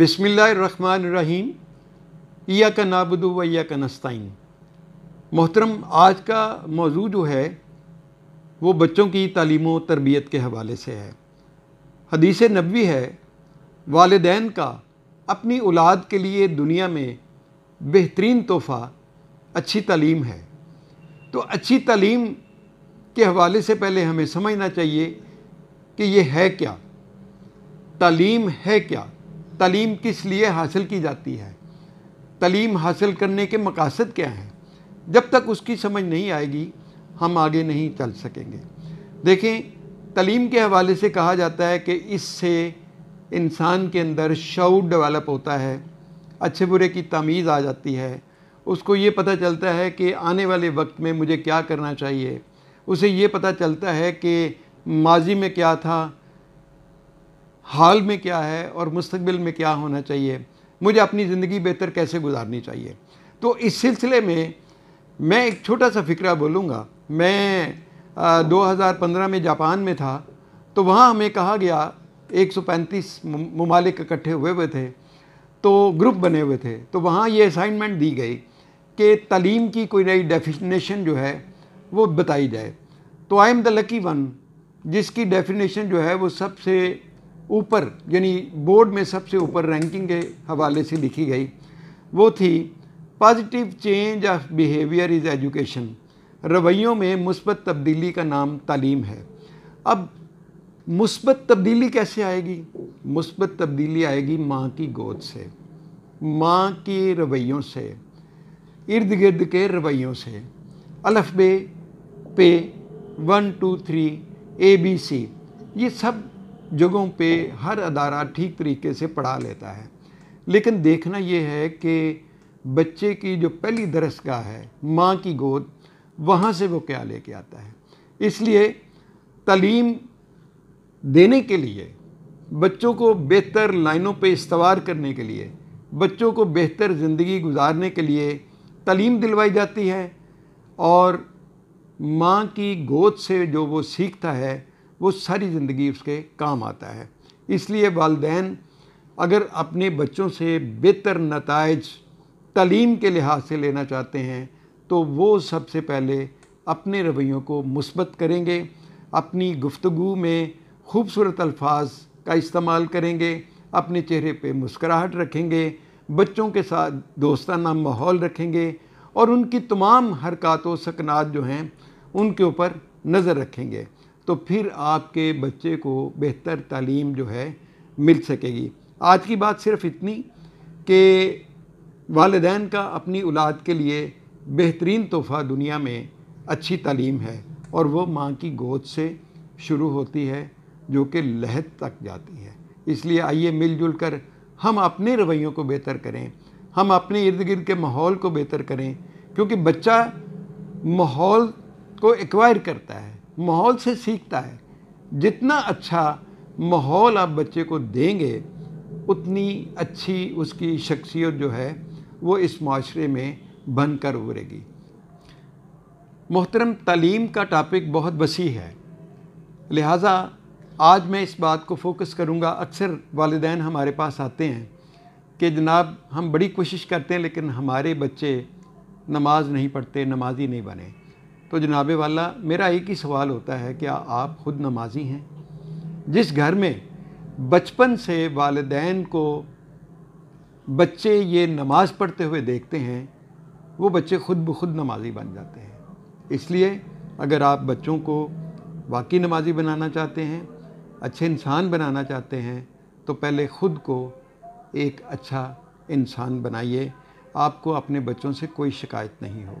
बसमिल्लर रहीम या का नाबुद व या का नस्ताइन मोहतरम आज का मौजू जो है वो बच्चों की तालीम व तरबियत के हवाले से है हदीस नबी है वालदेन का अपनी औलाद के लिए दुनिया में बेहतरीन तोहफ़ा अच्छी तालीम है तो अच्छी तालीम के हवाले से पहले हमें समझना चाहिए कि ये है क्या तालीम है क्या तलीम किस लिए हासिल की जाती है तलीम हासिल करने के मकासद क्या हैं जब तक उसकी समझ नहीं आएगी हम आगे नहीं चल सकेंगे देखें तलीम के हवाले से कहा जाता है कि इससे इंसान के अंदर शौर डेवलप होता है अच्छे बुरे की तमीज़ आ जाती है उसको ये पता चलता है कि आने वाले वक्त में मुझे क्या करना चाहिए उसे ये पता चलता है कि माजी में क्या था हाल में क्या है और मुस्तबिल में क्या होना चाहिए मुझे अपनी ज़िंदगी बेहतर कैसे गुजारनी चाहिए तो इस सिलसिले में मैं एक छोटा सा फ़िक्रा बोलूँगा मैं आ, 2015 में जापान में था तो वहाँ हमें कहा गया 135 ममालिक इकट्ठे हुए हुए थे तो ग्रुप बने हुए थे तो वहाँ ये असाइनमेंट दी गई कि तलीम की कोई नई डेफिनेशन जो है वो बताई जाए तो I am the lucky one जिसकी डेफिनेशन जो है वो सबसे ऊपर यानी बोर्ड में सबसे ऊपर रैंकिंग के हवाले से लिखी गई वो थी positive change of behaviour is education रवैयों में मुस्बत तब्दीली का नाम तालीम है अब मुस्बत तब्दीली कैसे आएगी मुस्बत तब्दीली आएगी माँ की गोद से माँ के रवैयों से इर्द गिर्द के रवैयों से अलफ़ बे पे one two three A B C ये सब जगहों पे हर अदारा ठीक तरीके से पढ़ा लेता है लेकिन देखना ये है कि बच्चे की जो पहली दरसगाह है माँ की गोद वहाँ से वो क्या लेके आता है इसलिए तलीम देने के लिए बच्चों को बेहतर लाइनों पे इस्तवार करने के लिए बच्चों को बेहतर ज़िंदगी गुजारने के लिए तलीम दिलवाई जाती है और माँ की गोद से जो वो सीखता है वो सारी ज़िंदगी उसके काम आता है इसलिए वालदेन अगर अपने बच्चों से बेहतर नतज तलीम के लिहाज से लेना चाहते हैं तो वो सबसे पहले अपने रवैयों को मुस्बत करेंगे अपनी गुफ्तु में खूबसूरत अल्फाज का इस्तेमाल करेंगे अपने चेहरे पे मुस्कराहट रखेंगे बच्चों के साथ दोस्ताना माहौल रखेंगे और उनकी तमाम हरकत व सकनात जो हैं उनके ऊपर नज़र रखेंगे तो फिर आपके बच्चे को बेहतर तालीम जो है मिल सकेगी आज की बात सिर्फ इतनी कि वालदेन का अपनी औलाद के लिए बेहतरीन तोहफ़ा दुनिया में अच्छी तालीम है और वो माँ की गोद से शुरू होती है जो कि लहद तक जाती है इसलिए आइए मिलजुल कर हम अपने रवैयों को बेहतर करें हम अपने इर्द गिर्द के माहौल को बेहतर करें क्योंकि बच्चा माहौल को एक्वायर करता है माहौल से सीखता है जितना अच्छा माहौल आप बच्चे को देंगे उतनी अच्छी उसकी शख्सियत जो है वो इस माशरे में बन कर उभरेगी मोहतरम तलीम का टॉपिक बहुत वसी है लिहाजा आज मैं इस बात को फोकस करूँगा अक्सर वालदान हमारे पास आते हैं कि जनाब हम बड़ी कोशिश करते हैं लेकिन हमारे बच्चे नमाज नहीं पढ़ते नमाजी नहीं बने तो जनाब वाला मेरा एक ही सवाल होता है क्या आप ख़ुद नमाजी हैं जिस घर में बचपन से वालदेन को बच्चे ये नमाज़ पढ़ते हुए देखते हैं वो बच्चे खुद ब खुद नमाजी बन जाते हैं इसलिए अगर आप बच्चों को वाकई नमाजी बनाना चाहते हैं अच्छे इंसान बनाना चाहते हैं तो पहले ख़ुद को एक अच्छा इंसान बनाइए आपको अपने बच्चों से कोई शिकायत नहीं होगी